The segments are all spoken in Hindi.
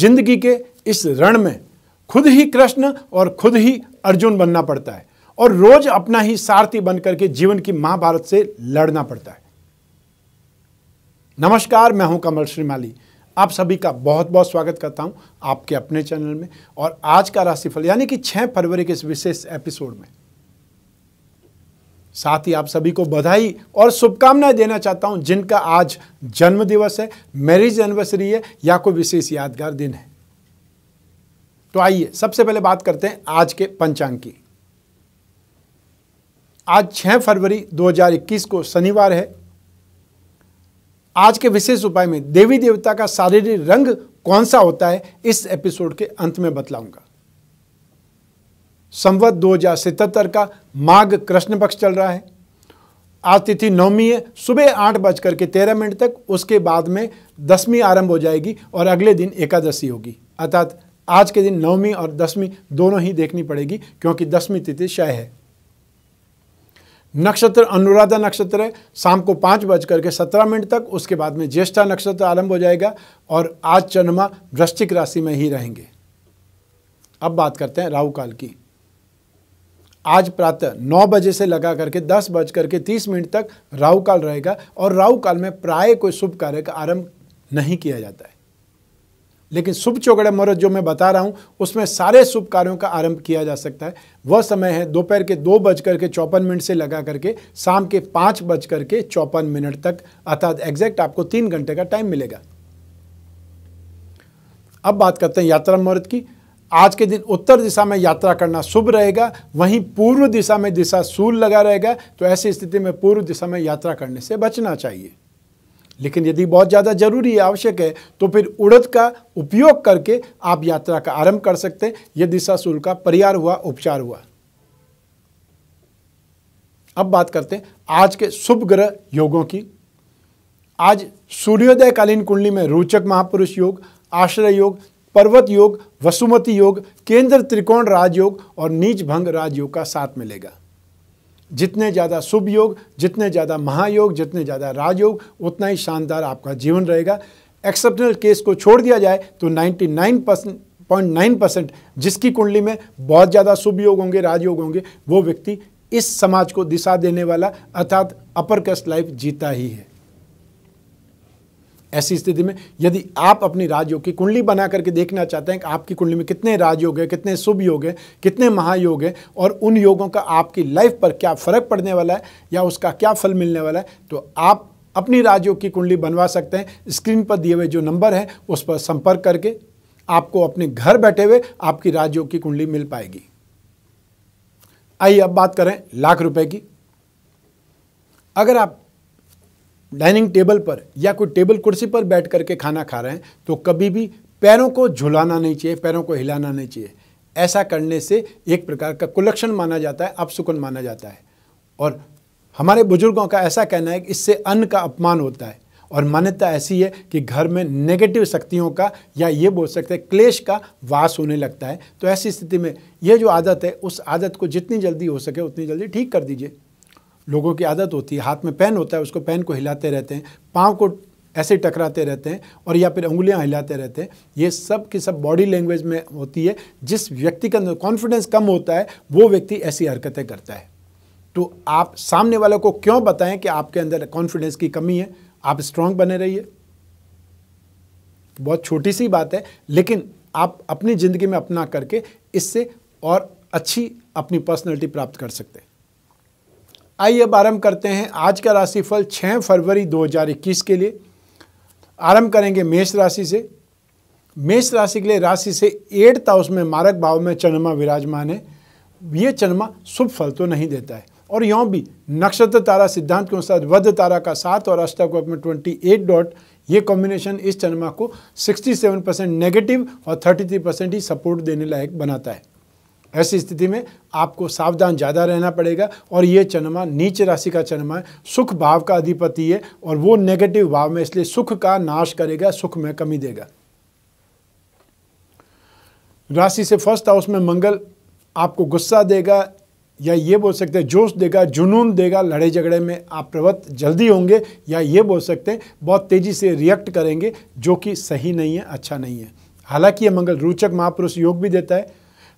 जिंदगी के इस रण में खुद ही कृष्ण और खुद ही अर्जुन बनना पड़ता है और रोज अपना ही सारथी बनकर के जीवन की महाभारत से लड़ना पड़ता है नमस्कार मैं हूं कमल श्रीमाली आप सभी का बहुत बहुत स्वागत करता हूं आपके अपने चैनल में और आज का राशिफल यानी कि 6 फरवरी के इस विशेष एपिसोड में साथ ही आप सभी को बधाई और शुभकामनाएं देना चाहता हूं जिनका आज जन्म दिवस है मैरिज एनिवर्सरी है या कोई विशेष यादगार दिन है तो आइए सबसे पहले बात करते हैं आज के पंचांग की आज 6 फरवरी 2021 को शनिवार है आज के विशेष उपाय में देवी देवता का शारीरिक रंग कौन सा होता है इस एपिसोड के अंत में बतलाऊंगा संवत दो हजार सितहत्तर का माघ कृष्ण पक्ष चल रहा है आज तिथि नवमी है सुबह आठ बजकर के तेरह मिनट तक उसके बाद में दसवीं आरंभ हो जाएगी और अगले दिन एकादशी होगी अर्थात आज के दिन नवमी और दसवीं दोनों ही देखनी पड़ेगी क्योंकि दसवीं तिथि क्षय है नक्षत्र अनुराधा नक्षत्र है शाम को पाँच बजकर के सत्रह मिनट तक उसके बाद में ज्येष्ठा नक्षत्र आरंभ हो जाएगा और आज चंद्रमा वृश्चिक राशि में ही रहेंगे अब बात करते हैं राहु काल की आज प्रातः नौ बजे से लगा करके दस बज करके तीस मिनट तक राहु काल रहेगा और राहु काल में प्राय कोई शुभ कार्य का आरंभ नहीं किया जाता है लेकिन शुभ चौगड़े मुहूर्त जो मैं बता रहा हूं उसमें सारे शुभ कार्यों का आरंभ किया जा सकता है वह समय है दोपहर के दो बज करके चौपन मिनट से लगा करके शाम के पाँच बज करके चौपन मिनट तक अर्थात एग्जैक्ट आपको तीन घंटे का टाइम मिलेगा अब बात करते हैं यात्रा मुहूर्त की आज के दिन उत्तर दिशा में यात्रा करना शुभ रहेगा वहीं पूर्व दिशा में दिशा सूल लगा रहेगा तो ऐसी स्थिति में पूर्व दिशा में यात्रा करने से बचना चाहिए लेकिन यदि बहुत ज़्यादा जरूरी है आवश्यक है तो फिर उड़द का उपयोग करके आप यात्रा का आरंभ कर सकते हैं यह दिशा सूर का परिहार हुआ उपचार हुआ अब बात करते हैं आज के शुभ ग्रह योगों की आज सूर्योदय कालीन कुंडली में रोचक महापुरुष योग आश्रय योग पर्वत योग वसुमती योग केंद्र त्रिकोण राजयोग और नीच भंग राजयोग का साथ मिलेगा जितने ज़्यादा शुभ योग जितने ज़्यादा महायोग जितने ज़्यादा राजयोग उतना ही शानदार आपका जीवन रहेगा एक्सेप्शनल केस को छोड़ दिया जाए तो nine percent point nine percent जिसकी कुंडली में बहुत ज़्यादा शुभ योग होंगे राजयोग होंगे वो व्यक्ति इस समाज को दिशा देने वाला अर्थात अपर कैस्ट लाइफ जीता ही है ऐसी स्थिति में यदि आप अपनी राजयोग की कुंडली बना करके देखना चाहते हैं कि आपकी कुंडली में कितने राजयोग है कितने शुभ योग है कितने महायोग है और उन योगों का आपकी लाइफ पर क्या फ़र्क पड़ने वाला है या उसका क्या फल मिलने वाला है तो आप अपनी राजयोग की कुंडली बनवा सकते हैं स्क्रीन पर दिए हुए जो नंबर है उस पर संपर्क करके आपको अपने घर बैठे हुए आपकी राजयोग की कुंडली मिल पाएगी आइए अब बात करें लाख रुपए की अगर आप डाइनिंग टेबल पर या कोई टेबल कुर्सी पर बैठ करके खाना खा रहे हैं तो कभी भी पैरों को झुलाना नहीं चाहिए पैरों को हिलाना नहीं चाहिए ऐसा करने से एक प्रकार का कुलक्षण माना जाता है अपसुकन माना जाता है और हमारे बुजुर्गों का ऐसा कहना है कि इससे अन्न का अपमान होता है और मान्यता ऐसी है कि घर में नेगेटिव शक्तियों का या ये बोल सकते हैं क्लेश का वास होने लगता है तो ऐसी स्थिति में ये जो आदत है उस आदत को जितनी जल्दी हो सके उतनी जल्दी ठीक कर दीजिए लोगों की आदत होती है हाथ में पेन होता है उसको पेन को हिलाते रहते हैं पाँव को ऐसे टकराते रहते हैं और या फिर उंगलियां हिलाते रहते हैं ये सब की सब बॉडी लैंग्वेज में होती है जिस व्यक्ति का कॉन्फिडेंस कम होता है वो व्यक्ति ऐसी हरकतें करता है तो आप सामने वालों को क्यों बताएं कि आपके अंदर कॉन्फिडेंस की कमी है आप स्ट्रांग बने रहिए बहुत छोटी सी बात है लेकिन आप अपनी ज़िंदगी में अपना करके इससे और अच्छी अपनी पर्सनैलिटी प्राप्त कर सकते हैं आइए अब आरंभ करते हैं आज का राशिफल 6 फरवरी 2021 के लिए आरंभ करेंगे मेष राशि से मेष राशि के लिए राशि से एट्थ हाउस में मारक भाव में चन्मा विराजमान है ये चन्मा शुभ फल तो नहीं देता है और यों भी नक्षत्र तारा सिद्धांत के अनुसार वध तारा का सात और अष्टक में ट्वेंटी एट डॉट ये कॉम्बिनेशन इस चन्मा को 67 परसेंट नेगेटिव और 33 परसेंट ही सपोर्ट देने लायक बनाता है ऐसी स्थिति में आपको सावधान ज़्यादा रहना पड़ेगा और ये चन्मा नीच राशि का चन्मा है सुख भाव का अधिपति है और वो नेगेटिव भाव में इसलिए सुख का नाश करेगा सुख में कमी देगा राशि से फर्स्ट हाउस में मंगल आपको गुस्सा देगा या ये बोल सकते हैं जोश देगा जुनून देगा लड़े झगड़े में आप प्रवृत्त जल्दी होंगे या ये बोल सकते हैं बहुत तेज़ी से रिएक्ट करेंगे जो कि सही नहीं है अच्छा नहीं है हालांकि ये मंगल रोचक महापुरुष योग भी देता है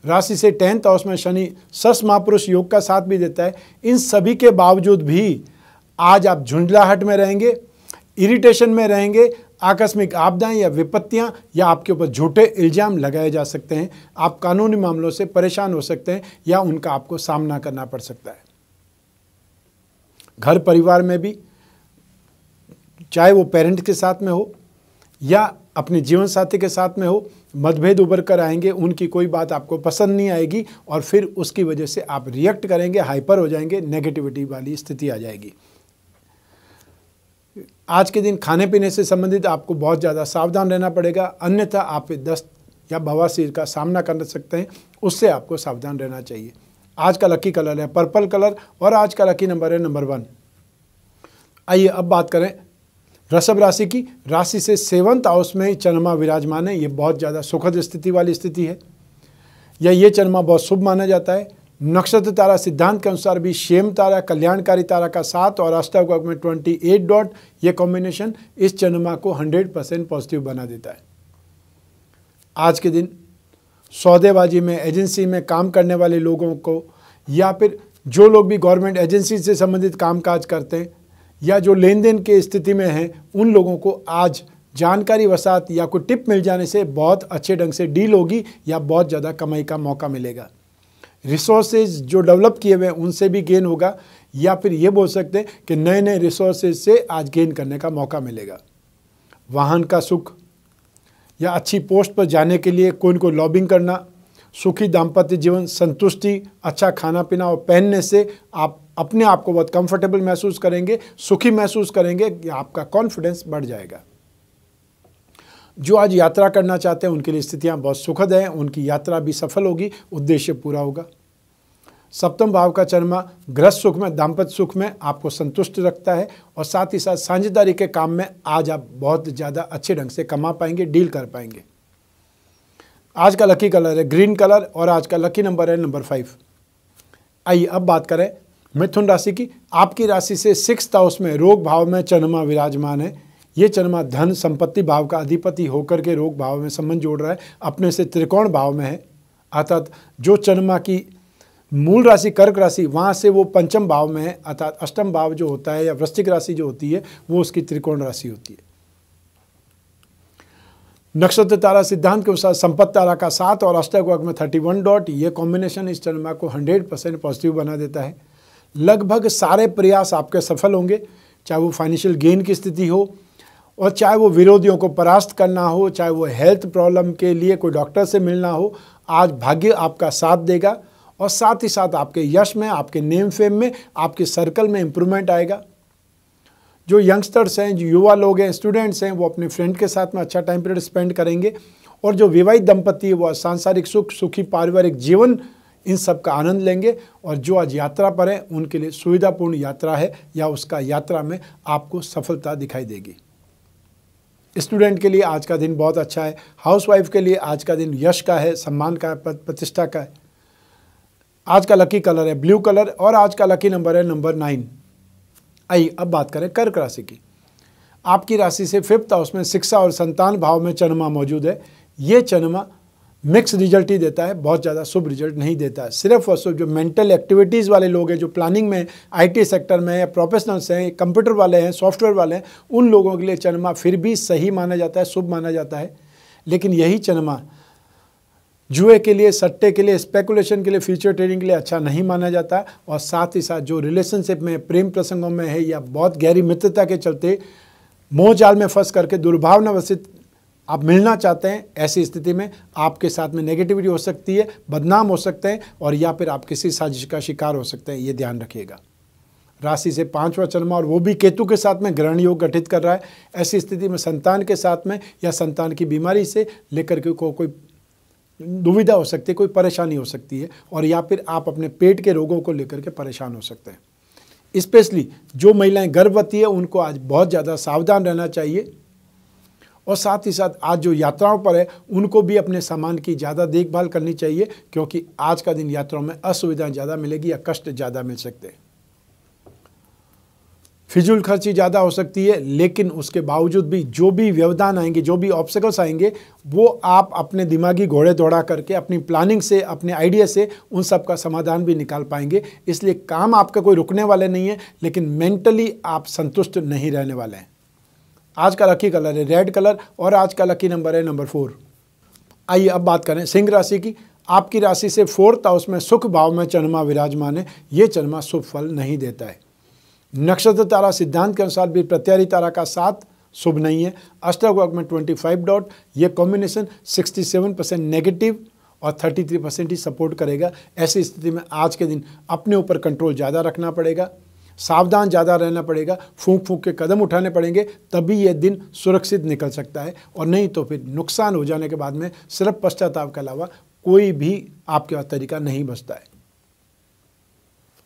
राशि से टेंथ हाउस में शनि सस महापुरुष योग का साथ भी देता है इन सभी के बावजूद भी आज आप झुंझलाहट में रहेंगे इरिटेशन में रहेंगे आकस्मिक आपदाएं या विपत्तियां या आपके ऊपर झूठे इल्ज़ाम लगाए जा सकते हैं आप कानूनी मामलों से परेशान हो सकते हैं या उनका आपको सामना करना पड़ सकता है घर परिवार में भी चाहे वो पेरेंट के साथ में हो या अपने जीवन साथी के साथ में हो मतभेद उभर कर आएंगे उनकी कोई बात आपको पसंद नहीं आएगी और फिर उसकी वजह से आप रिएक्ट करेंगे हाइपर हो जाएंगे नेगेटिविटी वाली स्थिति आ जाएगी आज के दिन खाने पीने से संबंधित आपको बहुत ज़्यादा सावधान रहना पड़ेगा अन्यथा आप दस्त या बवासीर का सामना कर सकते हैं उससे आपको सावधान रहना चाहिए आज का लकी कलर है पर्पल कलर और आज का लकी नंबर है नंबर वन आइए अब बात करें वृषभ राशि की राशि से सेवंथ हाउस में चंद्रमा विराजमान है ये बहुत ज़्यादा सुखद स्थिति वाली स्थिति है या ये चंद्रमा बहुत शुभ माना जाता है नक्षत्र तारा सिद्धांत के अनुसार भी शेम तारा कल्याणकारी तारा का सात और अष्टावक में ट्वेंटी एट डॉट ये कॉम्बिनेशन इस चंद्रमा को हंड्रेड परसेंट पॉजिटिव बना देता है आज के दिन सौदेबाजी में एजेंसी में काम करने वाले लोगों को या फिर जो लोग भी गवर्नमेंट एजेंसी से संबंधित कामकाज करते हैं या जो लेन देन के स्थिति में हैं उन लोगों को आज जानकारी वसात या कोई टिप मिल जाने से बहुत अच्छे ढंग से डील होगी या बहुत ज़्यादा कमाई का मौका मिलेगा रिसोर्सेज जो डेवलप किए हुए हैं उनसे भी गेन होगा या फिर ये बोल सकते हैं कि नए नए रिसोर्सेज से आज गेन करने का मौका मिलेगा वाहन का सुख या अच्छी पोस्ट पर जाने के लिए कोई को लॉबिंग करना सुखी दाम्पत्य जीवन संतुष्टि अच्छा खाना पीना और पहनने से आप अपने आप को बहुत कंफर्टेबल महसूस करेंगे सुखी महसूस करेंगे आपका कॉन्फिडेंस बढ़ जाएगा जो आज यात्रा करना चाहते हैं उनके लिए स्थितियां बहुत सुखद हैं उनकी यात्रा भी सफल होगी उद्देश्य पूरा होगा सप्तम भाव का चरमा गृह सुख में दाम्पत्य सुख में आपको संतुष्ट रखता है और साथ ही साथ साझेदारी के काम में आज आप बहुत ज़्यादा अच्छे ढंग से कमा पाएंगे डील कर पाएंगे आज का लकी कलर है ग्रीन कलर और आज का लकी नंबर है नंबर फाइव आइए अब बात करें मिथुन राशि की आपकी राशि से सिक्स हाउस में रोग भाव में चंद्रमा विराजमान है ये चंद्रमा धन संपत्ति भाव का अधिपति होकर के रोग भाव में संबंध जोड़ रहा है अपने से त्रिकोण भाव में है अर्थात जो चंद्रमा की मूल राशि कर्क राशि वहाँ से वो पंचम भाव में है अर्थात अष्टम भाव जो होता है या वृश्चिक राशि जो होती है वो उसकी त्रिकोण राशि होती है नक्षत्र तारा सिद्धांत के अनुसार संपत्ति तारा का सात और अष्टक वर्ग में थर्टी वन डॉट ये कॉम्बिनेशन इस चंद्रमा को हंड्रेड परसेंट पॉजिटिव बना देता है लगभग सारे प्रयास आपके सफल होंगे चाहे वो फाइनेंशियल गेन की स्थिति हो और चाहे वो विरोधियों को परास्त करना हो चाहे वो हेल्थ प्रॉब्लम के लिए कोई डॉक्टर से मिलना हो आज भाग्य आपका साथ देगा और साथ ही साथ आपके यश में आपके नेम फेम में आपके सर्कल में इम्प्रूवमेंट आएगा जो यंगस्टर्स हैं जो युवा लोग हैं स्टूडेंट्स हैं वो अपने फ्रेंड के साथ में अच्छा टाइम पीरियड स्पेंड करेंगे और जो विवाहित दंपति वो सांसारिक सुख सुखी पारिवारिक जीवन इन सब का आनंद लेंगे और जो आज यात्रा पर हैं उनके लिए सुविधापूर्ण यात्रा है या उसका यात्रा में आपको सफलता दिखाई देगी स्टूडेंट के लिए आज का दिन बहुत अच्छा है हाउसवाइफ के लिए आज का दिन यश का है सम्मान का है प्रतिष्ठा का है आज का लकी कलर है ब्लू कलर और आज का लकी नंबर है नंबर नाइन आइए अब बात करें कर्क राशि की आपकी राशि से फिफ्थ हाउस में शिक्षा और संतान भाव में चन्मा मौजूद है ये चन्मा मिक्स रिजल्ट ही देता है बहुत ज़्यादा शुभ रिजल्ट नहीं देता है सिर्फ और सिर्फ जो मेंटल एक्टिविटीज़ वाले लोग हैं जो प्लानिंग में आईटी सेक्टर में या प्रोफेशनल्स हैं कंप्यूटर वाले हैं सॉफ्टवेयर वाले हैं उन लोगों के लिए चन्मा फिर भी सही माना जाता है शुभ माना जाता है लेकिन यही चन्मा जुए के लिए सट्टे के लिए स्पेकुलेशन के लिए फ्यूचर ट्रेडिंग के लिए अच्छा नहीं माना जाता और साथ ही साथ जो रिलेशनशिप में प्रेम प्रसंगों में है या बहुत गहरी मित्रता के चलते जाल में फंस करके दुर्भावनावशित आप मिलना चाहते हैं ऐसी स्थिति में आपके साथ में नेगेटिविटी हो सकती है बदनाम हो सकते हैं और या फिर आप किसी साजिश का शिकार हो सकते हैं ये ध्यान रखिएगा राशि से पांचवा चरमा और वो भी केतु के साथ में ग्रहण योग गठित कर रहा है ऐसी स्थिति में संतान के साथ में या संतान की बीमारी से लेकर के को कोई दुविधा हो सकती है कोई परेशानी हो सकती है और या फिर आप अपने पेट के रोगों को लेकर के परेशान हो सकते हैं स्पेशली जो महिलाएं गर्भवती है उनको आज बहुत ज़्यादा सावधान रहना चाहिए और साथ ही साथ आज जो यात्राओं पर है उनको भी अपने सामान की ज़्यादा देखभाल करनी चाहिए क्योंकि आज का दिन यात्राओं में असुविधाएं ज़्यादा मिलेगी या कष्ट ज़्यादा मिल सकते हैं फिजूल खर्ची ज़्यादा हो सकती है लेकिन उसके बावजूद भी जो भी व्यवधान आएंगे जो भी ऑब्सिकल्स आएंगे वो आप अपने दिमागी घोड़े दौड़ा करके अपनी प्लानिंग से अपने आइडिया से उन सब का समाधान भी निकाल पाएंगे इसलिए काम आपका कोई रुकने वाले नहीं है लेकिन मेंटली आप संतुष्ट नहीं रहने वाले हैं आज का लकी कलर है रेड कलर और आज का लकी नंबर है नंबर फोर आइए अब बात करें सिंह राशि की आपकी राशि से फोर्थ हाउस में सुख भाव में चन्मा विराजमान है ये चन्मा शुभ फल नहीं देता है नक्षत्र तारा सिद्धांत के अनुसार भी प्रत्यारी तारा का साथ शुभ नहीं है अष्टवर्ग में 25 डॉट ये कॉम्बिनेशन 67 परसेंट नेगेटिव और 33 परसेंट ही सपोर्ट करेगा ऐसी स्थिति में आज के दिन अपने ऊपर कंट्रोल ज़्यादा रखना पड़ेगा सावधान ज़्यादा रहना पड़ेगा फूंक फूंक के कदम उठाने पड़ेंगे तभी यह दिन सुरक्षित निकल सकता है और नहीं तो फिर नुकसान हो जाने के बाद में सिर्फ पश्चाताप के अलावा कोई भी आपके पास तरीका नहीं बचता है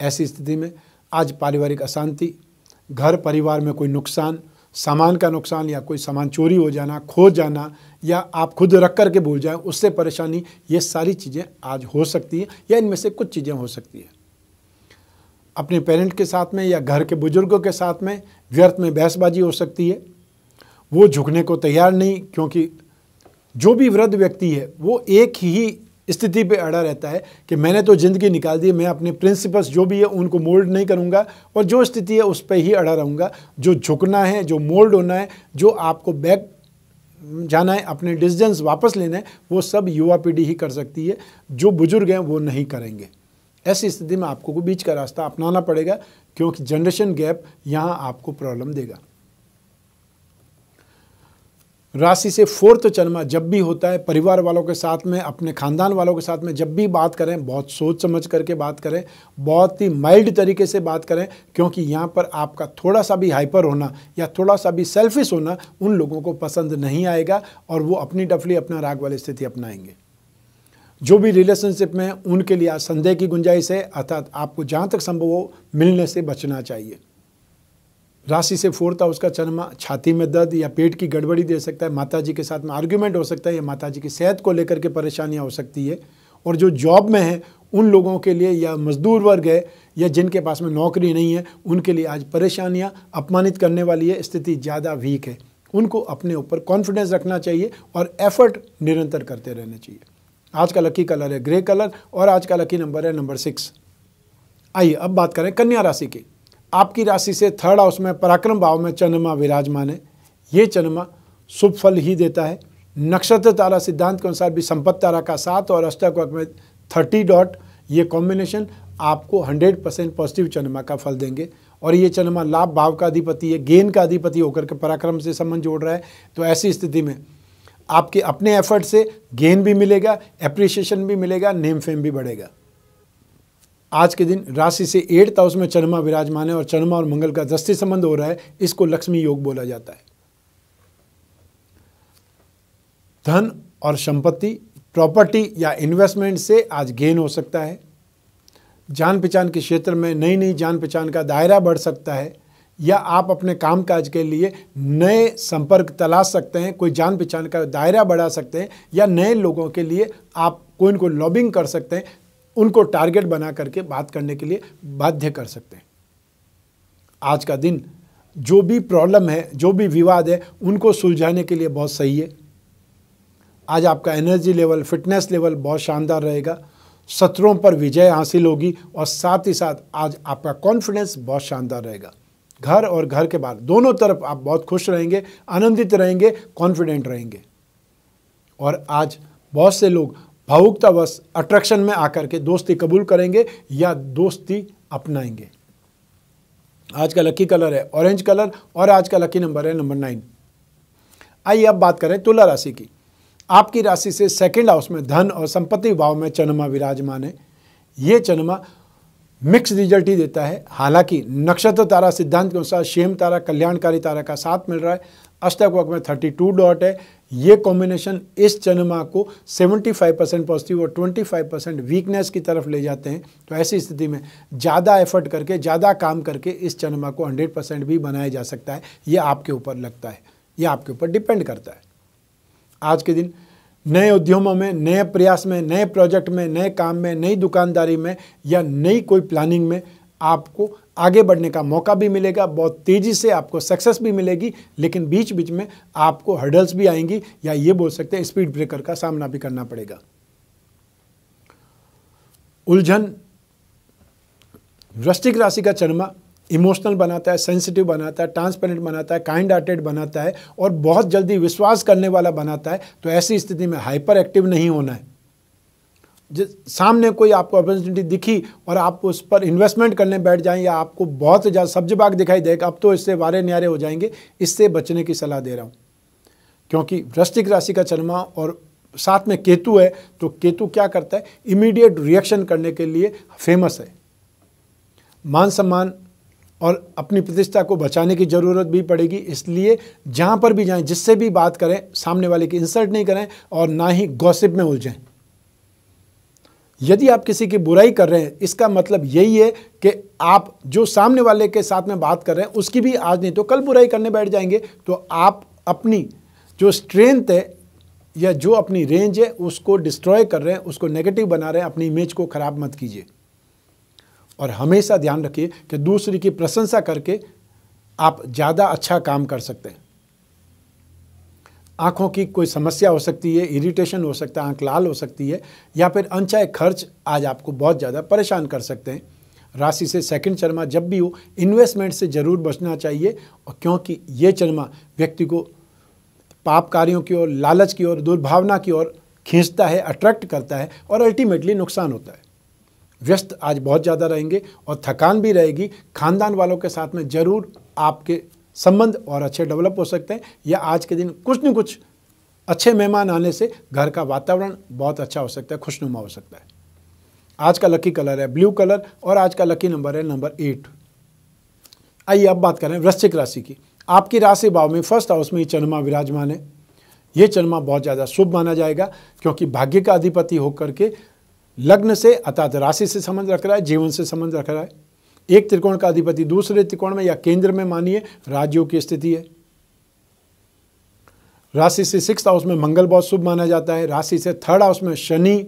ऐसी स्थिति में आज पारिवारिक अशांति घर परिवार में कोई नुकसान सामान का नुकसान या कोई सामान चोरी हो जाना खो जाना या आप खुद रख कर के भूल जाएं उससे परेशानी ये सारी चीज़ें आज हो सकती हैं या इनमें से कुछ चीज़ें हो सकती हैं अपने पेरेंट के साथ में या घर के बुजुर्गों के साथ में व्यर्थ में बहसबाजी हो सकती है वो झुकने को तैयार नहीं क्योंकि जो भी वृद्ध व्यक्ति है वो एक ही स्थिति पे अड़ा रहता है कि मैंने तो ज़िंदगी निकाल दी मैं अपने प्रिंसिपल्स जो भी है उनको मोल्ड नहीं करूँगा और जो स्थिति है उस पर ही अड़ा रहूँगा जो झुकना है जो मोल्ड होना है जो आपको बैक जाना है अपने डिसीजंस वापस लेना है वो सब युवा पीढ़ी ही कर सकती है जो बुज़ुर्ग हैं वो नहीं करेंगे ऐसी स्थिति में आपको को बीच का रास्ता अपनाना पड़ेगा क्योंकि जनरेशन गैप यहां आपको प्रॉब्लम देगा राशि से फोर्थ चरमा जब भी होता है परिवार वालों के साथ में अपने खानदान वालों के साथ में जब भी बात करें बहुत सोच समझ करके बात करें बहुत ही माइल्ड तरीके से बात करें क्योंकि यहाँ पर आपका थोड़ा सा भी हाइपर होना या थोड़ा सा भी सेल्फिश होना उन लोगों को पसंद नहीं आएगा और वो अपनी डफली अपना राग वाली स्थिति अपनाएंगे जो भी रिलेशनशिप में उनके लिए संदेह की गुंजाइश है अर्थात आपको जहाँ तक संभव हो मिलने से बचना चाहिए राशि से फोर्थ हाउस का चरमा छाती में दर्द या पेट की गड़बड़ी दे सकता है माताजी के साथ में आर्ग्यूमेंट हो सकता है या माताजी की सेहत को लेकर के परेशानियाँ हो सकती है और जो जॉब में है उन लोगों के लिए या मजदूर वर्ग है या जिनके पास में नौकरी नहीं है उनके लिए आज परेशानियाँ अपमानित करने वाली है स्थिति ज़्यादा वीक है उनको अपने ऊपर कॉन्फिडेंस रखना चाहिए और एफर्ट निरंतर करते रहना चाहिए आज का लकी कलर है ग्रे कलर और आज का लकी नंबर है नंबर सिक्स आइए अब बात करें कन्या राशि की आपकी राशि से थर्ड हाउस में पराक्रम भाव में चंद्रमा विराजमान है ये चंद्रमा शुभ फल ही देता है नक्षत्र तारा सिद्धांत के अनुसार भी संपत्ति तारा का सात और अष्टक में थर्टी डॉट ये कॉम्बिनेशन आपको 100 परसेंट पॉजिटिव चंद्रमा का फल देंगे और ये चंद्रमा लाभ भाव का अधिपति है गेन का अधिपति होकर के पराक्रम से संबंध जोड़ रहा है तो ऐसी स्थिति में आपके अपने एफर्ट से गेन भी मिलेगा एप्रिसिएशन भी मिलेगा नेम फेम भी बढ़ेगा आज के दिन राशि से एट्थ हाउस में चरमा विराजमान है और चरमा और मंगल का दस्ती संबंध हो रहा है इसको लक्ष्मी योग बोला जाता है धन और संपत्ति प्रॉपर्टी या इन्वेस्टमेंट से आज गेन हो सकता है जान पहचान के क्षेत्र में नई नई जान पहचान का दायरा बढ़ सकता है या आप अपने काम काज के लिए नए संपर्क तलाश सकते हैं कोई जान पहचान का दायरा बढ़ा सकते हैं या नए लोगों के लिए आप कोई इनको लॉबिंग कर सकते हैं उनको टारगेट बना करके बात करने के लिए बाध्य कर सकते हैं आज का दिन जो भी प्रॉब्लम है जो भी विवाद है उनको सुलझाने के लिए बहुत सही है आज आपका एनर्जी लेवल फिटनेस लेवल बहुत शानदार रहेगा शत्रुओं पर विजय हासिल होगी और साथ ही साथ आज आपका कॉन्फिडेंस बहुत शानदार रहेगा घर और घर के बाहर दोनों तरफ आप बहुत खुश रहेंगे आनंदित रहेंगे कॉन्फिडेंट रहेंगे और आज बहुत से लोग भावुकतावश अट्रैक्शन में आकर के दोस्ती कबूल करेंगे या दोस्ती अपनाएंगे आज का लकी कलर है ऑरेंज कलर और आज का लकी नंबर है नंबर नाइन आइए अब बात करें तुला राशि की आपकी राशि से सेकंड हाउस में धन और संपत्ति भाव में चन्मा विराजमान है ये चन्मा मिक्स रिजल्ट ही देता है हालांकि नक्षत्र तारा सिद्धांत के अनुसार शेम तारा कल्याणकारी तारा का साथ मिल रहा है अष्टक में 32 डॉट है ये कॉम्बिनेशन इस चंद्रमा को 75 परसेंट पॉजिटिव और 25 परसेंट वीकनेस की तरफ ले जाते हैं तो ऐसी स्थिति में ज़्यादा एफर्ट करके ज़्यादा काम करके इस चंद्रमा को 100 परसेंट भी बनाया जा सकता है ये आपके ऊपर लगता है ये आपके ऊपर डिपेंड करता है आज के दिन नए उद्यमों में नए प्रयास में नए प्रोजेक्ट में नए काम में नई दुकानदारी में या नई कोई प्लानिंग में आपको आगे बढ़ने का मौका भी मिलेगा बहुत तेज़ी से आपको सक्सेस भी मिलेगी लेकिन बीच बीच में आपको हर्डल्स भी आएंगी या ये बोल सकते हैं स्पीड ब्रेकर का सामना भी करना पड़ेगा उलझन वृष्टिक राशि का चरमा इमोशनल बनाता है सेंसिटिव बनाता है ट्रांसपेरेंट बनाता है काइंड हार्टेड बनाता है और बहुत जल्दी विश्वास करने वाला बनाता है तो ऐसी स्थिति में हाइपर एक्टिव नहीं होना है जिस सामने कोई आपको अपॉर्चुनिटी दिखी और आप उस पर इन्वेस्टमेंट करने बैठ जाएं या आपको बहुत ज़्यादा बाग दिखाई देगा अब तो इससे वारे न्यारे हो जाएंगे इससे बचने की सलाह दे रहा हूँ क्योंकि वृष्टिक राशि का चरमा और साथ में केतु है तो केतु क्या करता है इमीडिएट रिएक्शन करने के लिए फेमस है मान सम्मान और अपनी प्रतिष्ठा को बचाने की ज़रूरत भी पड़ेगी इसलिए जहाँ पर भी जाएं जिससे भी बात करें सामने वाले की इंसल्ट नहीं करें और ना ही गॉसिप में उलझें यदि आप किसी की बुराई कर रहे हैं इसका मतलब यही है कि आप जो सामने वाले के साथ में बात कर रहे हैं उसकी भी आज नहीं तो कल बुराई करने बैठ जाएंगे तो आप अपनी जो स्ट्रेंथ है या जो अपनी रेंज है उसको डिस्ट्रॉय कर रहे हैं उसको नेगेटिव बना रहे हैं अपनी इमेज को ख़राब मत कीजिए और हमेशा ध्यान रखिए कि दूसरे की प्रशंसा करके आप ज़्यादा अच्छा काम कर सकते हैं आँखों की कोई समस्या हो सकती है इरिटेशन हो सकता है आँख लाल हो सकती है या फिर अनचाहे खर्च आज आपको बहुत ज़्यादा परेशान कर सकते हैं राशि से सेकंड चरमा जब भी हो इन्वेस्टमेंट से ज़रूर बचना चाहिए और क्योंकि ये चरमा व्यक्ति को पाप कार्यों की ओर लालच की ओर दुर्भावना की ओर खींचता है अट्रैक्ट करता है और अल्टीमेटली नुकसान होता है व्यस्त आज बहुत ज़्यादा रहेंगे और थकान भी रहेगी खानदान वालों के साथ में ज़रूर आपके संबंध और अच्छे डेवलप हो सकते हैं या आज के दिन कुछ न कुछ अच्छे मेहमान आने से घर का वातावरण बहुत अच्छा हो सकता है खुशनुमा हो सकता है आज का लकी कलर है ब्लू कलर और आज का लकी नंबर है नंबर एट आइए अब बात करें वृश्चिक राशि की आपकी राशि भाव में फर्स्ट हाउस में ये चंद्रमा विराजमान है ये चंद्रमा बहुत ज़्यादा शुभ माना जाएगा क्योंकि भाग्य का अधिपति होकर के लग्न से अर्थात राशि से संबंध रख रहा है जीवन से संबंध रख रहा है एक त्रिकोण का अधिपति दूसरे त्रिकोण में या केंद्र में मानिए राज्यों की स्थिति है राशि से सिक्स हाउस में मंगल बहुत शुभ माना जाता है राशि से थर्ड हाउस में शनि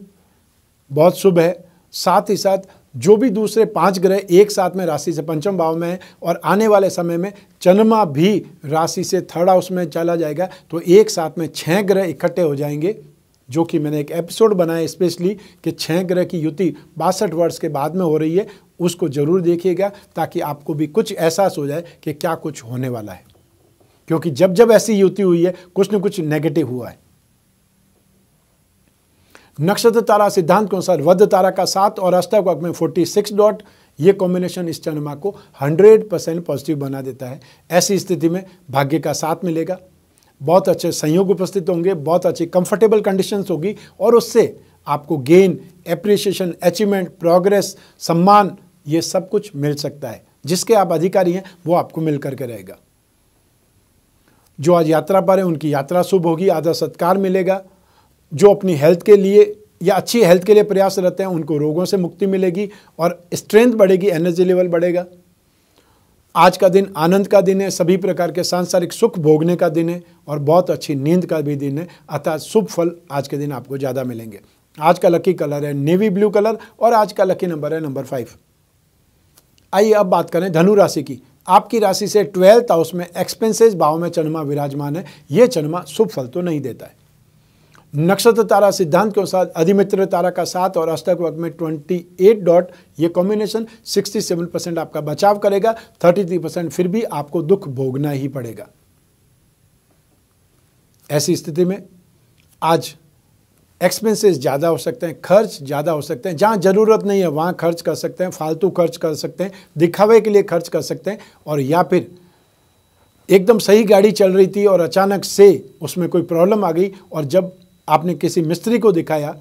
बहुत शुभ है साथ ही साथ जो भी दूसरे पांच ग्रह एक साथ में राशि से पंचम भाव में है और आने वाले समय में चंद्रमा भी राशि से थर्ड हाउस में चला जाएगा तो एक साथ में छह ग्रह इकट्ठे हो जाएंगे जो कि मैंने एक एपिसोड बनाया स्पेशली कि छः ग्रह की युति बासठ वर्ष के बाद में हो रही है उसको ज़रूर देखिएगा ताकि आपको भी कुछ एहसास हो जाए कि क्या कुछ होने वाला है क्योंकि जब जब ऐसी युति हुई है कुछ न कुछ नेगेटिव हुआ है नक्षत्र तारा सिद्धांत के अनुसार वध तारा का सात और अष्टावक में फोर्टी सिक्स डॉट ये कॉम्बिनेशन इस चंद्रमा को हंड्रेड परसेंट पॉजिटिव बना देता है ऐसी स्थिति में भाग्य का साथ मिलेगा बहुत अच्छे संयोग उपस्थित होंगे बहुत अच्छी कंफर्टेबल कंडीशंस होगी और उससे आपको गेन एप्रिसिएशन अचीवमेंट प्रोग्रेस सम्मान ये सब कुछ मिल सकता है जिसके आप अधिकारी हैं वो आपको मिल करके रहेगा जो आज यात्रा पर है उनकी यात्रा शुभ होगी आधा सत्कार मिलेगा जो अपनी हेल्थ के लिए या अच्छी हेल्थ के लिए प्रयास रहते हैं उनको रोगों से मुक्ति मिलेगी और स्ट्रेंथ बढ़ेगी एनर्जी लेवल बढ़ेगा आज का दिन आनंद का दिन है सभी प्रकार के सांसारिक सुख भोगने का दिन है और बहुत अच्छी नींद का भी दिन है अतः शुभ फल आज के दिन आपको ज़्यादा मिलेंगे आज का लकी कलर है नेवी ब्लू कलर और आज का लकी नंबर है नंबर फाइव आइए अब बात करें धनु राशि की आपकी राशि से ट्वेल्थ हाउस में एक्सपेंसेस भाव में चन्मा विराजमान है ये चन्मा शुभ फल तो नहीं देता है नक्षत्र तारा सिद्धांत के अनुसार अधिमित्र तारा का सात और अष्टक वक्त में ट्वेंटी एट डॉट ये कॉम्बिनेशन सिक्सटी सेवन परसेंट आपका बचाव करेगा थर्टी थ्री परसेंट फिर भी आपको दुख भोगना ही पड़ेगा ऐसी स्थिति में आज एक्सपेंसेस ज़्यादा हो सकते हैं खर्च ज़्यादा हो सकते हैं जहाँ ज़रूरत नहीं है वहाँ खर्च कर सकते हैं फालतू खर्च कर सकते हैं दिखावे के लिए खर्च कर सकते हैं और या फिर एकदम सही गाड़ी चल रही थी और अचानक से उसमें कोई प्रॉब्लम आ गई और जब आपने किसी मिस्त्री को दिखाया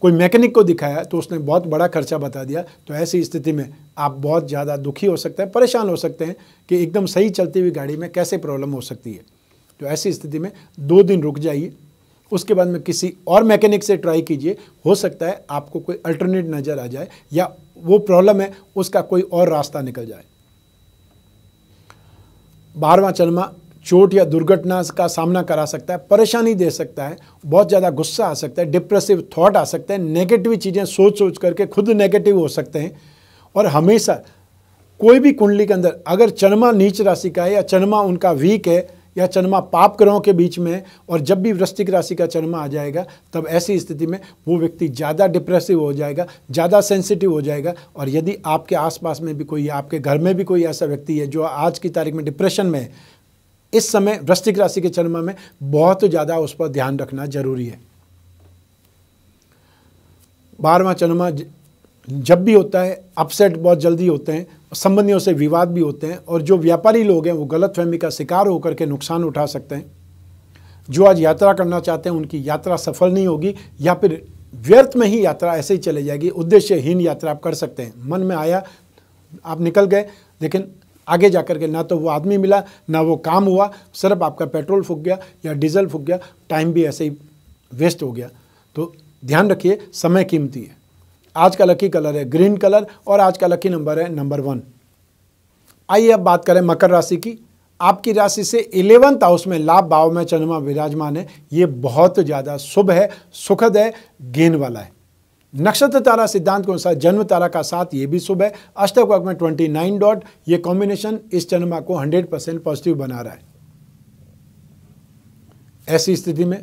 कोई मैकेनिक को दिखाया तो उसने बहुत बड़ा खर्चा बता दिया तो ऐसी स्थिति में आप बहुत ज़्यादा दुखी हो सकते हैं परेशान हो सकते हैं कि एकदम सही चलती हुई गाड़ी में कैसे प्रॉब्लम हो सकती है तो ऐसी स्थिति में दो दिन रुक जाइए उसके बाद में किसी और मैकेनिक से ट्राई कीजिए हो सकता है आपको कोई अल्टरनेट नज़र आ जाए या वो प्रॉब्लम है उसका कोई और रास्ता निकल जाए बारवा चलमा चोट या दुर्घटना का सामना करा सकता है परेशानी दे सकता है बहुत ज़्यादा गुस्सा आ सकता है डिप्रेसिव थॉट आ सकता है नेगेटिव चीज़ें सोच सोच करके खुद नेगेटिव हो सकते हैं और हमेशा कोई भी कुंडली के अंदर अगर चन्मा नीच राशि का है या चन्मा उनका वीक है या चन्मा पाप ग्रहों के बीच में है और जब भी वृश्चिक राशि का चन्मा आ जाएगा तब ऐसी स्थिति में वो व्यक्ति ज़्यादा डिप्रेसिव हो जाएगा ज़्यादा सेंसिटिव हो जाएगा और यदि आपके आसपास में भी कोई आपके घर में भी कोई ऐसा व्यक्ति है जो आज की तारीख में डिप्रेशन में है इस समय वृश्चिक राशि के चंद्रमा में बहुत ज़्यादा उस पर ध्यान रखना जरूरी है बारहवा चंद्रमा जब भी होता है अपसेट बहुत जल्दी होते हैं संबंधियों से विवाद भी होते हैं और जो व्यापारी लोग हैं वो गलत फहमी का शिकार होकर के नुकसान उठा सकते हैं जो आज यात्रा करना चाहते हैं उनकी यात्रा सफल नहीं होगी या फिर व्यर्थ में ही यात्रा ऐसे ही चले जाएगी उद्देश्यहीन यात्रा आप कर सकते हैं मन में आया आप निकल गए लेकिन आगे जा के ना तो वो आदमी मिला ना वो काम हुआ सिर्फ आपका पेट्रोल फूक गया या डीजल फूक गया टाइम भी ऐसे ही वेस्ट हो गया तो ध्यान रखिए समय कीमती है आज का लकी कलर है ग्रीन कलर और आज का लकी नंबर है नंबर वन आइए अब बात करें मकर राशि की आपकी राशि से इलेवंथ हाउस में लाभ भाव में चंद्रमा विराजमान है ये बहुत ज़्यादा शुभ है सुखद है गेन वाला है नक्षत्र तारा सिद्धांत के अनुसार जन्म तारा का साथ ये भी शुभ है अष्टक वर्ग में ट्वेंटी नाइन डॉट ये कॉम्बिनेशन इस चंद्रमा को हंड्रेड परसेंट पॉजिटिव बना रहा है ऐसी स्थिति में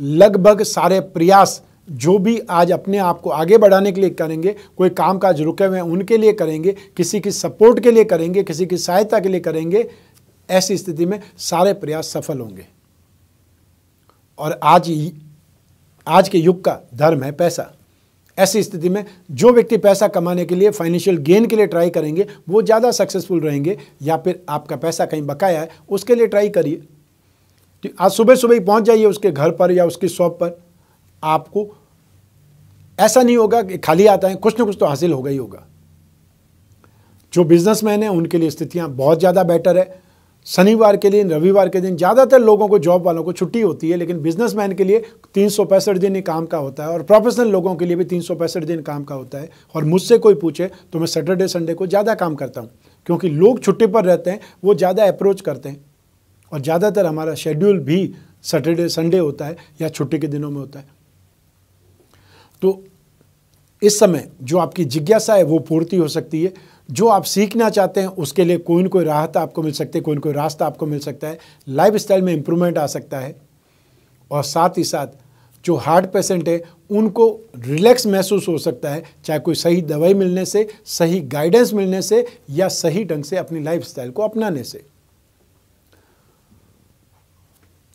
लगभग सारे प्रयास जो भी आज अपने आप को आगे बढ़ाने के लिए करेंगे कोई काम काज रुके हुए हैं उनके लिए करेंगे किसी की सपोर्ट के लिए करेंगे किसी की सहायता के लिए करेंगे ऐसी स्थिति में सारे प्रयास सफल होंगे और आज आज के युग का धर्म है पैसा ऐसी स्थिति में जो व्यक्ति पैसा कमाने के लिए फाइनेंशियल गेन के लिए ट्राई करेंगे वो ज़्यादा सक्सेसफुल रहेंगे या फिर आपका पैसा कहीं बकाया है उसके लिए ट्राई करिए तो आज सुबह सुबह ही पहुँच जाइए उसके घर पर या उसकी शॉप पर आपको ऐसा नहीं होगा कि खाली आता है कुछ ना कुछ तो हासिल होगा ही होगा जो बिजनेसमैन है उनके लिए स्थितियाँ बहुत ज़्यादा बेटर है शनिवार के दिन रविवार के दिन ज़्यादातर लोगों को जॉब वालों को छुट्टी होती है लेकिन बिजनेसमैन के लिए तीन दिन ही काम का होता है और प्रोफेशनल लोगों के लिए भी तीन दिन काम का होता है और मुझसे कोई पूछे तो मैं सैटरडे संडे को ज़्यादा काम करता हूँ क्योंकि लोग छुट्टी पर रहते हैं वो ज़्यादा अप्रोच करते हैं और ज़्यादातर हमारा शेड्यूल भी सैटरडे संडे होता है या छुट्टी के दिनों में होता है तो इस समय जो आपकी जिज्ञासा है वो पूर्ति हो सकती है जो आप सीखना चाहते हैं उसके लिए कोई ना कोई राहत आपको मिल सकती है कोई ना कोई रास्ता आपको मिल सकता है लाइफ स्टाइल में इंप्रूवमेंट आ सकता है और साथ ही साथ जो हार्ट पेशेंट है उनको रिलैक्स महसूस हो सकता है चाहे कोई सही दवाई मिलने से सही गाइडेंस मिलने से या सही ढंग से अपनी लाइफ स्टाइल को अपनाने से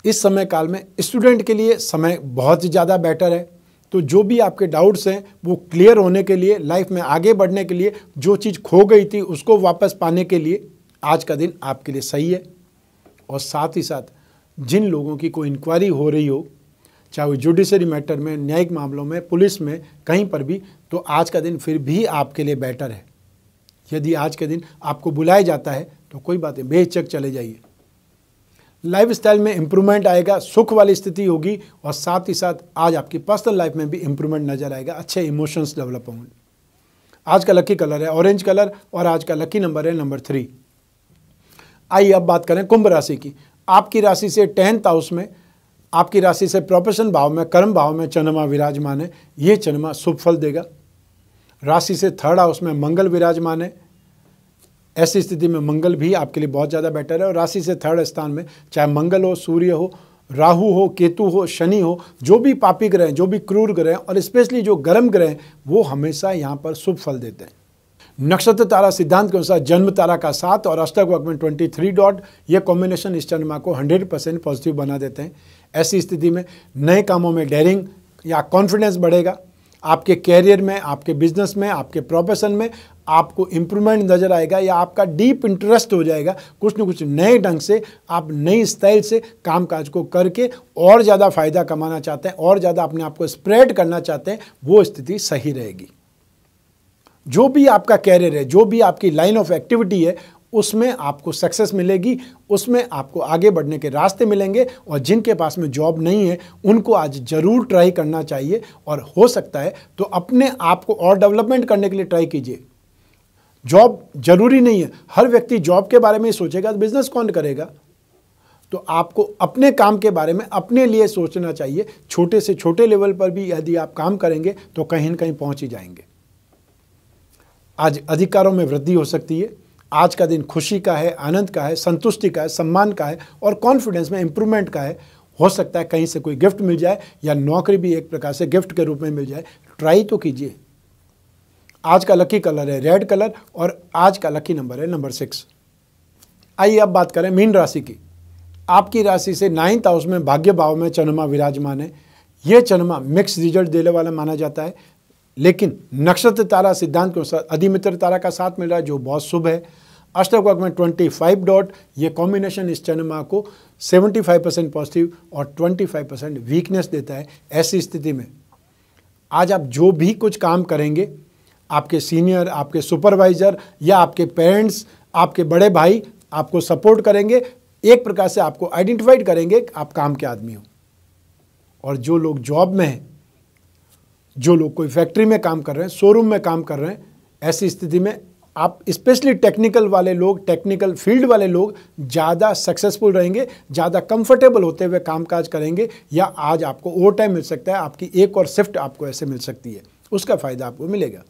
इस समय काल में स्टूडेंट के लिए समय बहुत ज़्यादा बेटर है तो जो भी आपके डाउट्स हैं वो क्लियर होने के लिए लाइफ में आगे बढ़ने के लिए जो चीज़ खो गई थी उसको वापस पाने के लिए आज का दिन आपके लिए सही है और साथ ही साथ जिन लोगों की कोई इंक्वायरी हो रही हो चाहे वो जुडिशरी मैटर में न्यायिक मामलों में पुलिस में कहीं पर भी तो आज का दिन फिर भी आपके लिए बेटर है यदि आज के दिन आपको बुलाया जाता है तो कोई बात नहीं बेचक चले जाइए लाइफ स्टाइल में इंप्रूवमेंट आएगा सुख वाली स्थिति होगी और साथ ही साथ आज आपकी पर्सनल लाइफ में भी इंप्रूवमेंट नजर आएगा अच्छे इमोशंस डेवलप होंगे आज का लकी कलर है ऑरेंज कलर और आज का लकी नंबर है नंबर थ्री आइए अब बात करें कुंभ राशि की आपकी राशि से टेंथ हाउस में आपकी राशि से प्रोफेशन भाव में कर्म भाव में चंद्रमा विराजमान है ये चंद्रमा शुभ फल देगा राशि से थर्ड हाउस में मंगल विराजमान है ऐसी स्थिति में मंगल भी आपके लिए बहुत ज़्यादा बेटर है और राशि से थर्ड स्थान में चाहे मंगल हो सूर्य हो राहु हो केतु हो शनि हो जो भी पापी ग्रह हैं जो भी क्रूर ग्रह हैं और स्पेशली जो गर्म ग्रह हैं वो हमेशा यहाँ पर शुभ फल देते हैं नक्षत्र तारा सिद्धांत के अनुसार जन्म तारा का साथ और अष्टक वक्त में ट्वेंटी थ्री डॉट ये कॉम्बिनेशन इस चंद्रमा को हंड्रेड परसेंट पॉजिटिव बना देते हैं ऐसी स्थिति में नए कामों में डेयरिंग या कॉन्फिडेंस बढ़ेगा आपके कैरियर में आपके बिजनेस में आपके प्रोफेशन में आपको इम्प्रूवमेंट नज़र आएगा या आपका डीप इंटरेस्ट हो जाएगा कुछ ना कुछ नए ढंग से आप नई स्टाइल से काम काज को करके और ज़्यादा फ़ायदा कमाना चाहते हैं और ज़्यादा अपने आप को स्प्रेड करना चाहते हैं वो स्थिति सही रहेगी जो भी आपका कैरियर है जो भी आपकी लाइन ऑफ एक्टिविटी है उसमें आपको सक्सेस मिलेगी उसमें आपको आगे बढ़ने के रास्ते मिलेंगे और जिनके पास में जॉब नहीं है उनको आज ज़रूर ट्राई करना चाहिए और हो सकता है तो अपने आप को और डेवलपमेंट करने के लिए ट्राई कीजिए जॉब जरूरी नहीं है हर व्यक्ति जॉब के बारे में सोचेगा तो बिजनेस कौन करेगा तो आपको अपने काम के बारे में अपने लिए सोचना चाहिए छोटे से छोटे लेवल पर भी यदि आप काम करेंगे तो कहीं ना कहीं पहुंच ही जाएंगे आज अधिकारों में वृद्धि हो सकती है आज का दिन खुशी का है आनंद का है संतुष्टि का है सम्मान का है और कॉन्फिडेंस में इंप्रूवमेंट का है हो सकता है कहीं से कोई गिफ्ट मिल जाए या नौकरी भी एक प्रकार से गिफ्ट के रूप में मिल जाए ट्राई तो कीजिए आज का लकी कलर है रेड कलर और आज का लकी नंबर है नंबर सिक्स आइए अब बात करें मीन राशि की आपकी राशि से नाइन्थ हाउस में भाग्य भाव में चन्मा विराजमान है ये चन्मा मिक्स रिजल्ट देने वाला माना जाता है लेकिन नक्षत्र तारा सिद्धांत के अनुसार अधिमित्र तारा का साथ मिल रहा है जो बहुत शुभ है अष्टवर्ग में ट्वेंटी फाइव डॉट ये कॉम्बिनेशन इस चन्मा को सेवेंटी फाइव परसेंट पॉजिटिव और ट्वेंटी फाइव परसेंट वीकनेस देता है ऐसी स्थिति में आज आप जो भी कुछ काम करेंगे आपके सीनियर आपके सुपरवाइज़र या आपके पेरेंट्स आपके बड़े भाई आपको सपोर्ट करेंगे एक प्रकार से आपको आइडेंटिफाइड करेंगे कि आप काम के आदमी हो और जो लोग जॉब में हैं जो लोग कोई फैक्ट्री में काम कर रहे हैं शोरूम में काम कर रहे हैं ऐसी स्थिति में आप स्पेशली टेक्निकल वाले लोग टेक्निकल फील्ड वाले लोग ज़्यादा सक्सेसफुल रहेंगे ज़्यादा कंफर्टेबल होते हुए कामकाज करेंगे या आज आपको ओवर टाइम मिल सकता है आपकी एक और शिफ्ट आपको ऐसे मिल सकती है उसका फ़ायदा आपको मिलेगा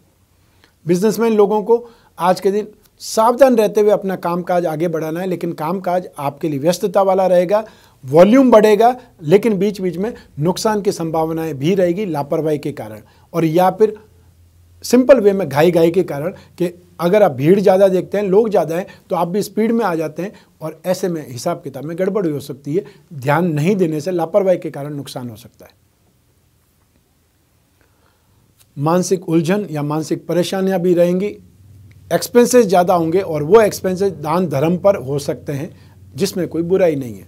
बिजनेसमैन लोगों को आज के दिन सावधान रहते हुए अपना कामकाज आगे बढ़ाना है लेकिन कामकाज आपके लिए व्यस्तता वाला रहेगा वॉल्यूम बढ़ेगा लेकिन बीच बीच में नुकसान की संभावनाएं भी रहेगी लापरवाही के कारण और या फिर सिंपल वे में घाई घाई के कारण कि अगर आप भीड़ ज़्यादा देखते हैं लोग ज़्यादा हैं तो आप भी स्पीड में आ जाते हैं और ऐसे में हिसाब किताब में गड़बड़ हो सकती है ध्यान नहीं देने से लापरवाही के कारण नुकसान हो सकता है मानसिक उलझन या मानसिक परेशानियां भी रहेंगी एक्सपेंसेस ज़्यादा होंगे और वो एक्सपेंसेस दान धर्म पर हो सकते हैं जिसमें कोई बुराई नहीं है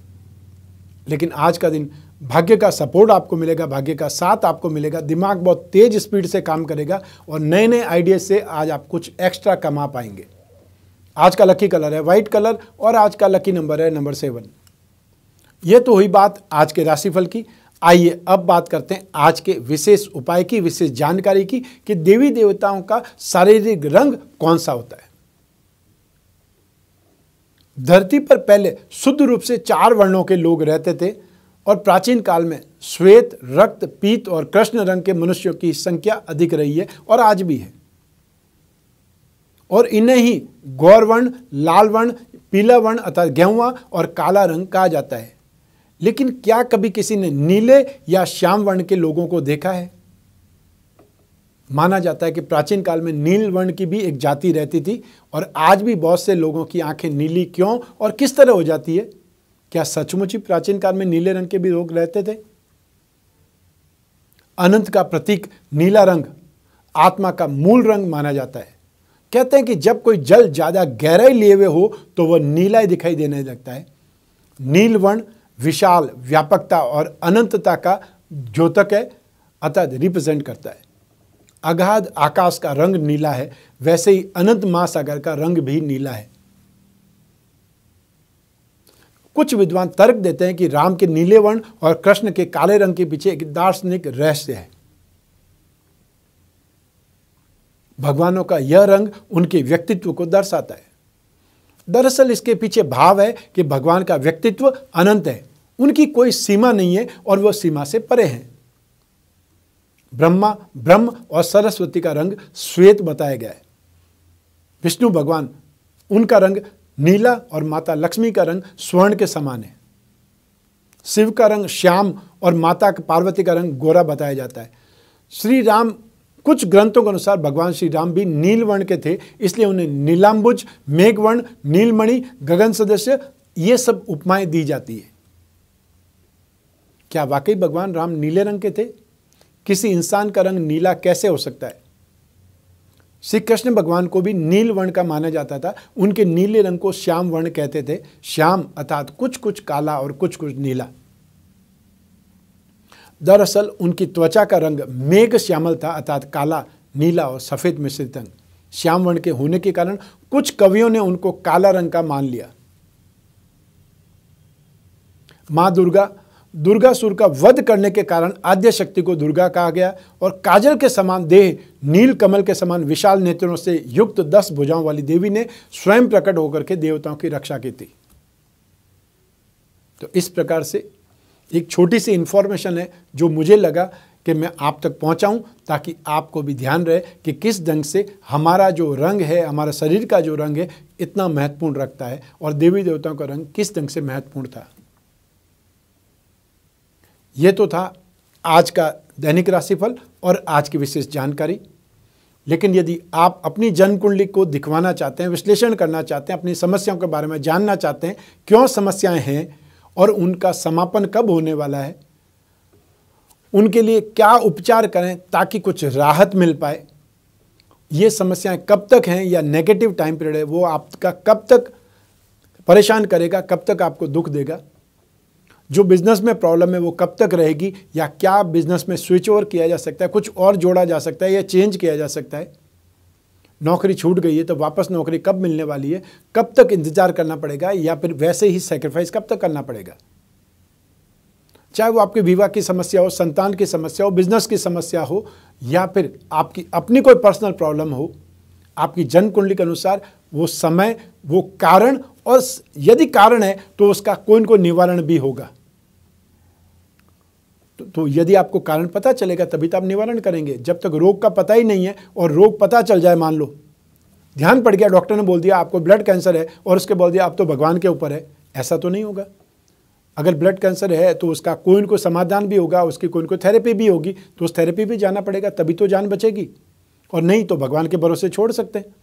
लेकिन आज का दिन भाग्य का सपोर्ट आपको मिलेगा भाग्य का साथ आपको मिलेगा दिमाग बहुत तेज स्पीड से काम करेगा और नए नए आइडिया से आज आप कुछ एक्स्ट्रा कमा पाएंगे आज का लकी कलर है वाइट कलर और आज का लकी नंबर है नंबर सेवन ये तो हुई बात आज के राशिफल की आइए अब बात करते हैं आज के विशेष उपाय की विशेष जानकारी की कि देवी देवताओं का शारीरिक रंग कौन सा होता है धरती पर पहले शुद्ध रूप से चार वर्णों के लोग रहते थे और प्राचीन काल में श्वेत रक्त पीत और कृष्ण रंग के मनुष्यों की संख्या अधिक रही है और आज भी है और इन्हें ही गौरवर्ण लाल वर्ण पीला वर्ण अर्थात गेहुआ और काला रंग कहा जाता है लेकिन क्या कभी किसी ने नीले या श्याम वर्ण के लोगों को देखा है माना जाता है कि प्राचीन काल में नील वर्ण की भी एक जाति रहती थी और आज भी बहुत से लोगों की आंखें नीली क्यों और किस तरह हो जाती है क्या सचमुच ही प्राचीन काल में नीले रंग के भी लोग रहते थे अनंत का प्रतीक नीला रंग आत्मा का मूल रंग माना जाता है कहते हैं कि जब कोई जल ज़्यादा गहराई लिए हुए हो तो वह नीला ही दिखाई देने लगता है नील वर्ण विशाल व्यापकता और अनंतता का ज्योतक है अर्थात रिप्रेजेंट करता है अगाध आकाश का रंग नीला है वैसे ही अनंत महासागर का रंग भी नीला है कुछ विद्वान तर्क देते हैं कि राम के नीले वर्ण और कृष्ण के काले रंग के पीछे एक दार्शनिक रहस्य है भगवानों का यह रंग उनके व्यक्तित्व को दर्शाता है दरअसल इसके पीछे भाव है कि भगवान का व्यक्तित्व अनंत है उनकी कोई सीमा नहीं है और वह सीमा से परे हैं ब्रह्मा ब्रह्म और सरस्वती का रंग श्वेत बताया गया है विष्णु भगवान उनका रंग नीला और माता लक्ष्मी का रंग स्वर्ण के समान है शिव का रंग श्याम और माता पार्वती का रंग गोरा बताया जाता है श्री राम कुछ ग्रंथों के अनुसार भगवान श्री राम भी नीलवर्ण के थे इसलिए उन्हें नीलाम्बुज मेघवर्ण नीलमणि गगन सदस्य ये सब उपमाएं दी जाती है क्या वाकई भगवान राम नीले रंग के थे किसी इंसान का रंग नीला कैसे हो सकता है श्री कृष्ण भगवान को भी नील वर्ण का माना जाता था उनके नीले रंग को श्याम वर्ण कहते थे श्याम अर्थात कुछ कुछ काला और कुछ कुछ नीला दरअसल उनकी त्वचा का रंग मेघ श्यामल था अर्थात काला नीला और सफ़ेद मिश्रित रंग श्याम वर्ण के होने के कारण कुछ कवियों ने उनको काला रंग का मान लिया मां दुर्गा दुर्गा सुर का वध करने के कारण आद्य शक्ति को दुर्गा कहा गया और काजल के समान देह नील कमल के समान विशाल नेत्रों से युक्त दस भुजाओं वाली देवी ने स्वयं प्रकट होकर के देवताओं की रक्षा की थी तो इस प्रकार से एक छोटी सी इन्फॉर्मेशन है जो मुझे लगा कि मैं आप तक पहुंचाऊं ताकि आपको भी ध्यान रहे कि किस ढंग से हमारा जो रंग है हमारा शरीर का जो रंग है इतना महत्वपूर्ण रखता है और देवी देवताओं का रंग किस ढंग से महत्वपूर्ण था ये तो था आज का दैनिक राशिफल और आज की विशेष जानकारी लेकिन यदि आप अपनी जन्म कुंडली को दिखवाना चाहते हैं विश्लेषण करना चाहते हैं अपनी समस्याओं के बारे में जानना चाहते हैं क्यों समस्याएं हैं और उनका समापन कब होने वाला है उनके लिए क्या उपचार करें ताकि कुछ राहत मिल पाए ये समस्याएं कब तक हैं या नेगेटिव टाइम पीरियड है वो आपका कब तक परेशान करेगा कब तक आपको दुख देगा जो बिज़नेस में प्रॉब्लम है वो कब तक रहेगी या क्या बिज़नेस में स्विच ओवर किया जा सकता है कुछ और जोड़ा जा सकता है या चेंज किया जा सकता है नौकरी छूट गई है तो वापस नौकरी कब मिलने वाली है कब तक इंतज़ार करना पड़ेगा या फिर वैसे ही सेक्रीफाइस कब तक करना पड़ेगा चाहे वो आपके विवाह की समस्या हो संतान की समस्या हो बिजनेस की समस्या हो या फिर आपकी अपनी कोई पर्सनल प्रॉब्लम हो आपकी जन्म कुंडली के अनुसार वो समय वो कारण और यदि कारण है तो उसका कोई न कोई निवारण भी होगा तो यदि आपको कारण पता चलेगा तभी तो आप निवारण करेंगे जब तक रोग का पता ही नहीं है और रोग पता चल जाए मान लो ध्यान पड़ गया डॉक्टर ने बोल दिया आपको ब्लड कैंसर है और उसके बोल दिया आप तो भगवान के ऊपर है ऐसा तो नहीं होगा अगर ब्लड कैंसर है तो उसका कोई कोई समाधान भी होगा उसकी कोई कोई थेरेपी भी होगी तो उस थेरेपी भी जाना पड़ेगा तभी तो जान बचेगी और नहीं तो भगवान के भरोसे छोड़ सकते हैं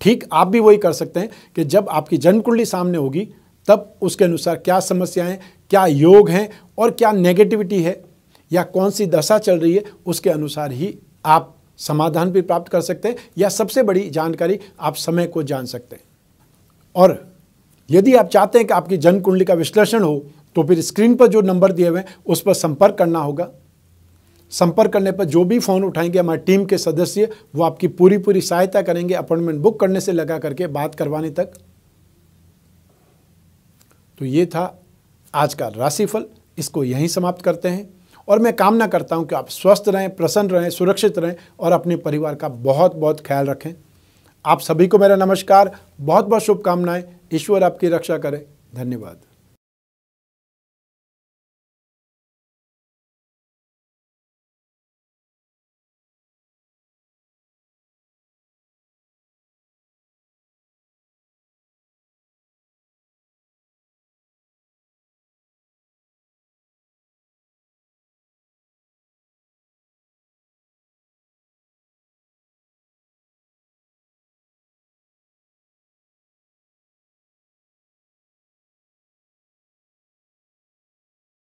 ठीक आप भी वही कर सकते हैं कि जब आपकी जन्म कुंडली सामने होगी तब उसके अनुसार क्या समस्याएं क्या योग हैं और क्या नेगेटिविटी है या कौन सी दशा चल रही है उसके अनुसार ही आप समाधान भी प्राप्त कर सकते हैं या सबसे बड़ी जानकारी आप समय को जान सकते हैं और यदि आप चाहते हैं कि आपकी जन्म कुंडली का विश्लेषण हो तो फिर स्क्रीन पर जो नंबर दिए हुए हैं उस पर संपर्क करना होगा संपर्क करने पर जो भी फ़ोन उठाएंगे हमारी टीम के सदस्य वो आपकी पूरी पूरी सहायता करेंगे अपॉइंटमेंट बुक करने से लगा करके बात करवाने तक तो ये था आज का राशिफल इसको यहीं समाप्त करते हैं और मैं कामना करता हूं कि आप स्वस्थ रहें प्रसन्न रहें सुरक्षित रहें और अपने परिवार का बहुत बहुत ख्याल रखें आप सभी को मेरा नमस्कार बहुत बहुत शुभकामनाएं ईश्वर आपकी रक्षा करें धन्यवाद